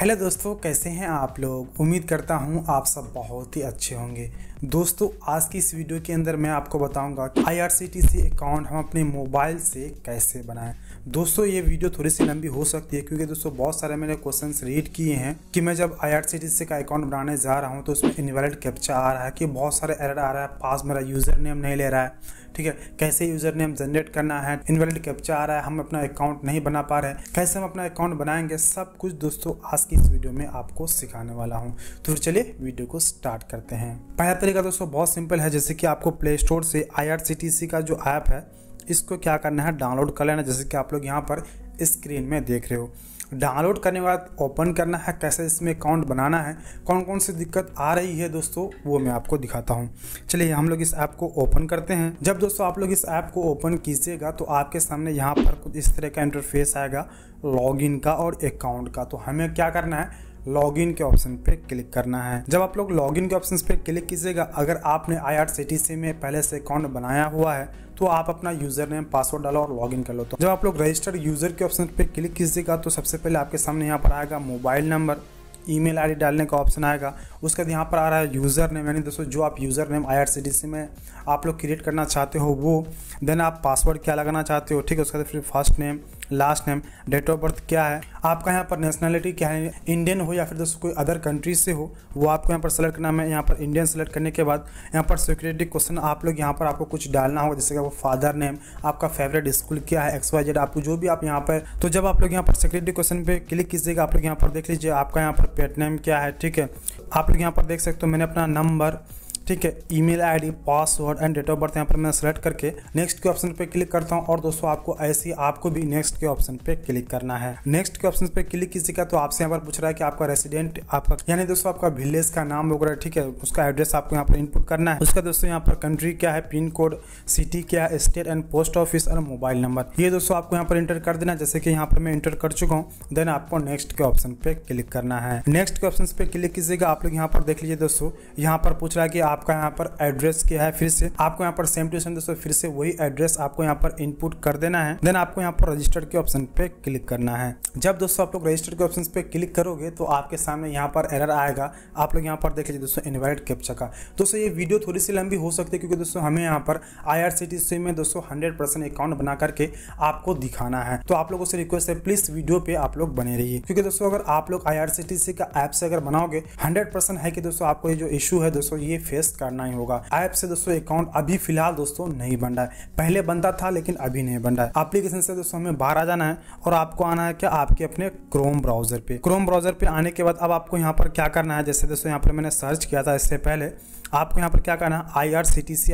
hello दोस्तों कैसे हैं आप लोग उम्मीद करता हूं आप सब बहुत ही अच्छे होंगे दोस्तों आज की इस वीडियो के अंदर मैं आपको बताऊंगा कि आई अकाउंट हम अपने मोबाइल से कैसे बनाएं दोस्तों ये वीडियो थोड़ी सी लंबी हो सकती है क्योंकि दोस्तों बहुत सारे मैंने क्वेश्चन रीड किए हैं कि मैं जब I R C T C का अकाउंट बनाने जा रहा हूँ तो उसमें इनवैलिड कैप्चा आ रहा है कि बहुत सारे एरर आ रहा है पास मेरा यूज़र नेम नहीं ले रहा है ठीक है कैसे यूज़र नेम जनरेट करना है इनवैलिड कैप्चा आ रहा है हम अपना अकाउंट नहीं बना पा रहे हैं कैसे हम अपना अकाउंट बनाएंगे सब कुछ दोस्तों आज की इस वीडियो में आपको सिखाने वाला हूँ तो चलिए वीडियो को स्टार्ट करते हैं पहला तरीका दोस्तों बहुत सिंपल है जैसे कि आपको प्ले स्टोर से I R C T C का जो ऐप है इसको क्या करना है डाउनलोड कर लेना जैसे कि आप लोग यहाँ पर स्क्रीन में देख रहे हो डाउनलोड करने के बाद ओपन करना है कैसे इसमें अकाउंट बनाना है कौन कौन सी दिक्कत आ रही है दोस्तों वो मैं आपको दिखाता हूँ चलिए हम लोग इस ऐप को ओपन करते हैं जब दोस्तों आप लोग इस ऐप को ओपन कीजिएगा तो आपके सामने यहाँ पर कुछ इस तरह का इंटरफेस आएगा लॉगिन का और अकाउंट का तो हमें क्या करना है लॉगिन के ऑप्शन पे क्लिक करना है जब आप लोग लॉगिन के ऑप्शन पे क्लिक कीजिएगा अगर आपने आई में पहले से अकाउंट बनाया हुआ है तो आप अपना यूजर नेम पासवर्ड डालो और लॉगिन कर लो तो जब आप लोग रजिस्टर्ड यूजर के ऑप्शन पे क्लिक कीजिएगा तो सबसे पहले आपके सामने यहाँ पर आएगा मोबाइल नंबर ईमेल आईडी डालने का ऑप्शन आएगा उसके बाद यहाँ पर आ रहा है यूज़र नेम यानी दोस्तों जो आप यूज़र नेम सी में आप लोग क्रिएट करना चाहते हो वो देन आप पासवर्ड क्या लगाना चाहते हो ठीक है उसके बाद फिर first name last name date of birth क्या है आपका यहाँ पर नेशनलिटी क्या है इंडियन हो या फिर दोस्तों कोई अदर कंट्री से हो वो आपको यहाँ पर सेलेक्ट करना है यहाँ पर इंडियन सेलेक्ट करने के बाद यहाँ पर सिक्योरिटी क्वेश्चन आप लोग यहाँ पर आपको कुछ डालना होगा जैसे कि वो फादर नेम आपका फेवरेट स्कूल क्या है एक्स वाई जेड आपको जो भी आप यहाँ पर तो जब आप लोग यहाँ पर सिक्योरिटी क्वेश्चन पर क्लिक कीजिएगा आप लोग यहाँ पर देख लीजिए आपका यहाँ पर पेट नेम क्या है ठीक है आप लोग यहाँ पर देख सकते हो मैंने अपना नंबर ठीक है email ID password and date of birth यहाँ पर मैं सेलेक्ट करके नेक्स्ट के ऑप्शन पे क्लिक करता हूँ और दोस्तों आपको ऐसे आपको भी नेक्स्ट के ऑप्शन पे क्लिक करना है नेक्स्ट के ऑप्शन पे क्लिक कीजिएगा तो आपसे यहाँ पर पूछ रहा है कि आपका रेसिडेंट आपका यानी दोस्तों आपका विलेज का नाम वगैरह ठीक है उसका एड्रेस आपको यहाँ पर इनपुट करना है उसका दोस्तों यहाँ पर कंट्री क्या है पिन कोड सिटी क्या है स्टेट एंड पोस्ट ऑफिस और मोबाइल नंबर ये दोस्तों आपको यहाँ पर इंटर कर देना जैसे कि यहाँ पर मैं इंटर कर चुका हूँ देन आपको नेक्स्ट के ऑप्शन पे क्लिक करना है नेक्स्ट के ऑप्शन पे क्लिक कीजिएगा आप लोग यहाँ पर देख लीजिए दोस्तों यहाँ पर पूछ रहा है कि आप आपका यहाँ पर एड्रेस क्या है फिर से आपको यहाँ पर सेम टू सेम दोस्तों फिर से वही एड्रेस आपको यहाँ पर इनपुट कर देना है देन आपको यहाँ पर रजिस्टर के ऑप्शन पे क्लिक करना है जब दोस्तों आप लोग रजिस्टर के ऑप्शन पे क्लिक करोगे तो आपके सामने यहाँ पर एरर आएगा आप लोग यहाँ पर देख लीजिए दोस्तों इन्वाइट कैप्चा का दोस्तों ये वीडियो थोड़ी सी लंबी हो सकती है क्योंकि दोस्तों हमें यहाँ पर आई में दोस्तों हंड्रेड अकाउंट बना करके आपको दिखाना है तो आप लोगों से रिक्वेस्ट है प्लीज वीडियो पे आप लोग बने रहिए क्योंकि दोस्तों अगर आप लोग आई का ऐप से अगर बनाओगे हंड्रेड है कि दोस्तों आपको ये जो इशू है दोस्तों ये फेस टेस्ट करना ही होगा ऐप से दोस्तों अकाउंट अभी फिलहाल दोस्तों नहीं बन रहा है पहले बनता था लेकिन अभी नहीं बन रहा है एप्लीकेशन से दोस्तों हमें बाहर आ जाना है और आपको आना है क्या आपके अपने क्रोम ब्राउजर पे क्रोम ब्राउजर पे आने के बाद अब आपको यहाँ पर क्या करना है जैसे दोस्तों यहाँ पर मैंने सर्च किया था इससे पहले आपको यहाँ पर क्या करना है आई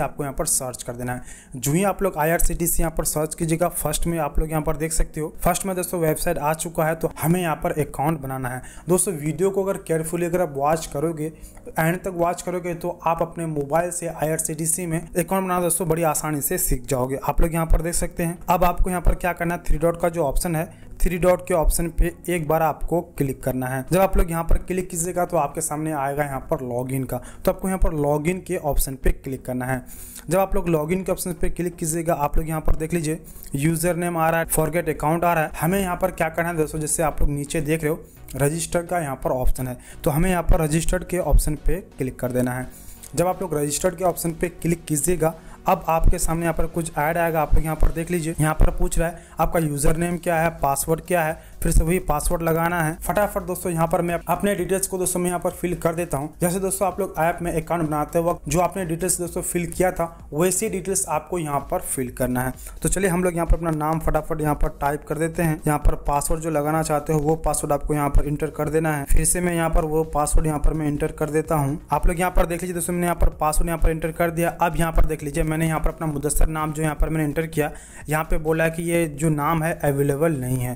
आपको यहाँ पर सर्च कर देना है जो ही आप लोग आई आर यहाँ पर सर्च कीजिएगा फर्स्ट में आप लोग यहाँ पर देख सकते हो फर्स्ट में दोस्तों वेबसाइट आ चुका है तो हमें यहाँ पर अकाउंट बनाना है दोस्तों वीडियो को अगर केयरफुली अगर आप वॉच करोगे एंड तक वॉच करोगे तो आप अपने मोबाइल से आई में अकाउंट बनाना दोस्तों बड़ी आसानी से सीख जाओगे आप लोग यहाँ पर देख सकते हैं अब आपको यहाँ पर क्या करना है थ्री डॉट का जो ऑप्शन है थ्री डॉट के ऑप्शन पे एक बार आपको क्लिक करना है जब आप लोग यहाँ पर क्लिक कीजिएगा तो आपके सामने आएगा यहाँ पर लॉगिन का तो आपको यहाँ पर लॉगिन के ऑप्शन पे क्लिक करना है जब आप लोग लॉगिन के ऑप्शन पे क्लिक कीजिएगा आप लोग यहाँ पर देख लीजिए यूजर नेम आ रहा है फॉरगेट अकाउंट आ रहा है हमें यहाँ पर क्या करना है दोस्तों जैसे आप लोग नीचे देख रहे हो रजिस्टर का यहाँ पर ऑप्शन है तो हमें यहाँ पर रजिस्टर्ड के ऑप्शन पे क्लिक कर देना है जब आप लोग रजिस्टर्ड के ऑप्शन पे क्लिक कीजिएगा अब आपके सामने यहाँ पर कुछ ऐड आएगा आप लोग यहाँ पर देख लीजिए यहाँ पर पूछ रहा है आपका यूजर नेम क्या है पासवर्ड क्या है फिर से वही पासवर्ड लगाना है फटाफट दोस्तों यहाँ पर मैं अपने डिटेल्स को दोस्तों मैं यहाँ पर फिल कर देता हूँ जैसे दोस्तों आप लोग ऐप में अकाउंट बनाते वक्त जो आपने डिटेल्स दोस्तों फिल किया था वैसी डिटेल्स आपको यहाँ पर फिल करना है तो चलिए हम लोग यहाँ पर अपना नाम फटाफट यहाँ पर टाइप कर देते हैं यहाँ पर पासवर्ड जो लगाना चाहते हो वो पासवर्ड आपको यहाँ पर इंटर कर देना है फिर से मैं यहाँ पर वो पासवर्ड यहाँ पर मैं इंटर कर देता हूँ आप लोग यहाँ पर देख लीजिए दोस्तों मैंने यहाँ पर पासवर्ड यहाँ पर इंटर कर दिया अब यहाँ पर देख लीजिए मैंने यहाँ पर अपना मुदसर नाम जो यहाँ पर मैंने इंटर किया यहाँ पे बोला कि ये जो नाम है अवेलेबल नहीं है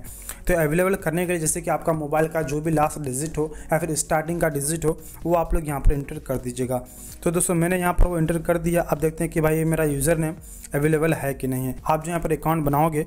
तो अवेलेबल करने के लिए जैसे कि आपका मोबाइल का जो भी लास्ट डिजिट हो या फिर स्टार्टिंग का डिजिट हो वो आप लोग यहाँ पर इंटर कर दीजिएगा तो दोस्तों मैंने यहाँ पर वो इंटर कर दिया आप देखते हैं कि भाई ये मेरा यूज़र नेम अवेलेबल है कि नहीं है आप जो यहाँ पर अकाउंट बनाओगे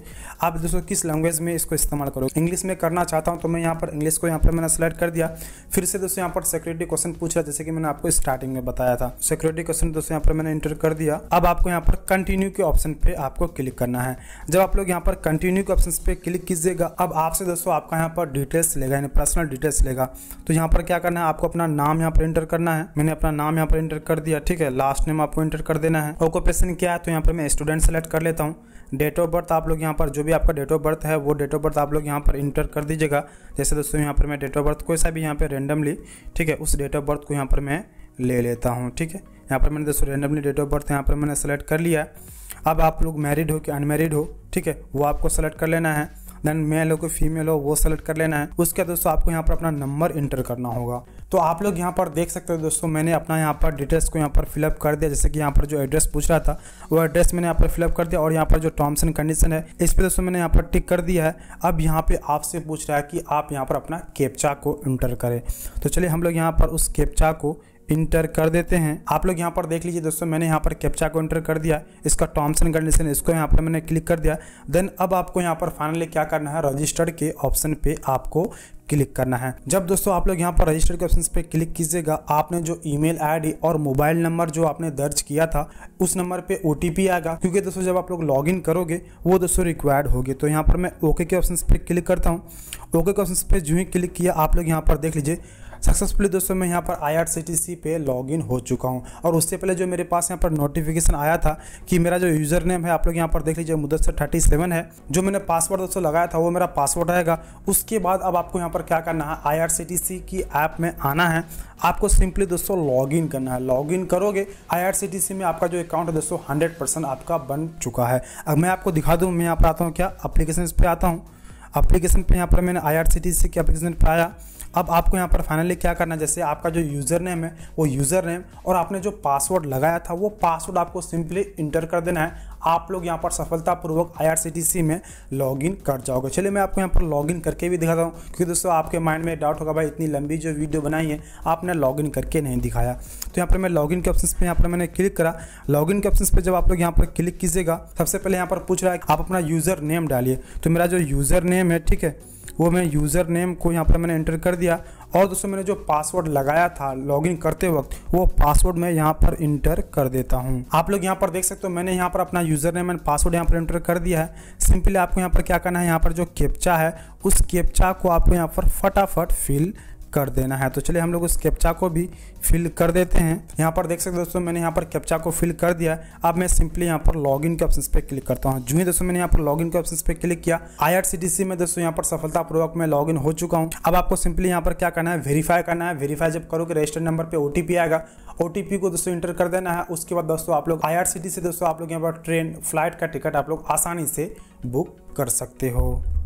आप दोस्तों किस लैंग्वेज में इसको इस्तेमाल करोगे इंग्लिश में करना चाहता हूँ तो मैं यहाँ पर इंग्लिश को यहाँ पर मैंने सेलेक्ट कर दिया फिर से दोस्तों यहाँ पर सिक्योरिटी क्वेश्चन पूछा जैसे कि मैंने आपको स्टार्टिंग में बताया था सिक्योरिटी क्वेश्चन दोस्तों यहाँ पर मैंने इंटर कर दिया अब आप आपको यहाँ पर कंटिन्यू के ऑप्शन पे आपको क्लिक करना है जब आप लोग यहाँ पर कंटिन्यू के ऑप्शन पे क्लिक कीजिएगा अब आपसे दोस्तों आपका यहाँ पर डिटेल्स लेगा यानी पर्सनल डिटेल्स लेगा तो यहाँ पर क्या करना है आपको अपना नाम यहाँ पर एंटर करना है मैंने अपना नाम यहाँ पर एंटर कर दिया ठीक है लास्ट नेम आपको एंटर कर देना है ऑक्यूपेशन क्या है तो यहाँ पर मैं स्टूडेंट सेलेक्ट कर लेता हूँ डेट ऑफ बर्थ आप लोग यहाँ पर जो भी आपका डेट ऑफ बर्थ है वो डेट ऑफ बर्थ आप लोग यहाँ पर इंटर कर दीजिएगा जैसे दोस्तों यहाँ पर मैं डेट ऑफ बर्थ कोई सा भी यहाँ पर रेंडमली ठीक है उस डेट ऑफ बर्थ को यहाँ पर मैं ले लेता हूँ ठीक है यहाँ पर मैंने दोस्तों रेंडमली डेट ऑफ बर्थ यहाँ पर मैंने सेलेक्ट कर लिया है अब आप लोग मैरिड हो कि अनमेरिड हो ठीक है वो आपको सेलेक्ट कर लेना है देन मेल हो कि फीमेल हो वो सेलेक्ट कर लेना है उसके बाद दोस्तों आपको यहाँ पर अपना नंबर इंटर करना होगा तो आप लोग यहाँ पर देख सकते हो दोस्तों मैंने अपना यहाँ पर डिटेल्स को यहाँ पर फिलअप कर दिया जैसे कि यहाँ पर जो एड्रेस पूछ रहा था वो एड्रेस मैंने यहाँ पर फिलअप कर दिया और यहाँ पर जो टर्म्स एंड कंडीशन है इस पर दोस्तों मैंने यहाँ पर टिक कर दिया है अब यहाँ पर आपसे पूछ रहा है कि आप यहाँ पर अपना कैप्चा को इंटर करें तो चलिए हम लोग यहाँ पर उस कैप्चा को इंटर कर देते हैं आप लोग यहाँ पर देख लीजिए दोस्तों मैंने यहाँ पर कैप्चा को इंटर कर दिया इसका टर्म्स एंड कंडीशन इसको यहाँ पर मैंने क्लिक कर दिया देन अब आपको यहाँ पर फाइनली क्या करना है रजिस्टर्ड के ऑप्शन पे आपको क्लिक करना है जब दोस्तों आप लोग यहाँ पर रजिस्टर के ऑप्शन पे क्लिक कीजिएगा आपने जो ईमेल आईडी और मोबाइल नंबर जो आपने दर्ज किया था उस नंबर पे ओ आएगा क्योंकि दोस्तों जब आप लोग लॉगिन करोगे वो दोस्तों रिक्वायर्ड होगी तो यहाँ पर मैं ओके के ऑप्शन पे क्लिक करता हूँ ओके के ऑप्शन पे जो ही क्लिक किया आप लोग यहाँ पर देख लीजिए सक्सेसफुली दोस्तों मैं यहाँ पर आई पे लॉगिन हो चुका हूँ और उससे पहले जो मेरे पास यहाँ पर नोटिफिकेशन आया था कि मेरा जो यूज़र नेम है आप लोग यहाँ पर देख लीजिए मुदस्सर थर्टी सेवन है जो मैंने पासवर्ड दोस्तों लगाया था वो मेरा पासवर्ड रहेगा उसके बाद अब आपको यहाँ पर क्या करना है आई की ऐप में आना है आपको सिंपली दोस्तों लॉगिन करना है लॉगिन करोगे आई में आपका जो अकाउंट है दोस्तों हंड्रेड आपका बन चुका है अब मैं आपको दिखा दूँ मैं यहाँ पर आता हूँ क्या अप्लीकेशन पे आता हूँ अप्लीकेशन पर यहाँ पर मैंने आई से की अप्लीकेशन पर आया अब आपको यहाँ पर फाइनली क्या करना है जैसे आपका जो यूज़र नेम है वो यूज़र नेम और आपने जो पासवर्ड लगाया था वो पासवर्ड आपको सिंपली इंटर कर देना है आप लोग यहाँ पर सफलतापूर्वक आई में लॉग कर जाओगे चलिए मैं आपको यहाँ पर लॉग करके भी दिखाता हूँ क्योंकि दोस्तों आपके माइंड में डाउट होगा भाई इतनी लंबी जो वीडियो बनाई है आपने लॉग करके नहीं दिखाया तो यहाँ पर मैं लॉग के ऑप्शन पर यहाँ पर मैंने क्लिक करा लॉग के ऑप्शन पर जब आप लोग यहाँ पर क्लिक कीजिएगा सबसे पहले यहाँ पर पूछ रहा है आप अपना यूज़र नेम डालिए तो मेरा जो यूज़र नेम है ठीक है वो मैं यूज़र नेम को यहाँ पर मैंने एंटर कर दिया और दोस्तों मैंने जो पासवर्ड लगाया था लॉगिन करते वक्त वो पासवर्ड मैं यहाँ पर इंटर कर देता हूँ आप लोग यहाँ पर देख सकते हो मैंने यहाँ पर अपना यूजर नेम एंड पासवर्ड यहाँ पर इंटर कर दिया है सिंपली आपको यहाँ पर क्या करना है यहाँ पर जो कैप्चा है उस कैप्चा को आपको यहाँ पर फटाफट फिल कर देना है तो चलिए हम लोग उस कैप्चा को भी फिल कर देते हैं यहाँ पर देख सकते हैं दोस्तों मैंने यहाँ पर कैप्चा को फिल कर दिया अब मैं सिंपली यहाँ पर लॉगिन के ऑप्शन पे क्लिक करता हूँ ही दोस्तों मैंने यहाँ पर लॉगिन के ऑप्शन पे क्लिक किया आईआरसीटीसी में दोस्तों यहाँ पर सफलतापूर्वक मैं इन हो चुका हूँ अब आपको सिंपली यहाँ पर क्या करना है वेरीफाई करना है वेरीफाई जब करोगे रजिस्टर नंबर पर ओटीपी आएगा ओटीपी को दोस्तों इंटर कर देना है उसके बाद दोस्तों आप लोग आई से दोस्तों आप लोग यहाँ पर ट्रेन फ्लाइट का टिकट आप लोग आसानी से बुक कर सकते हो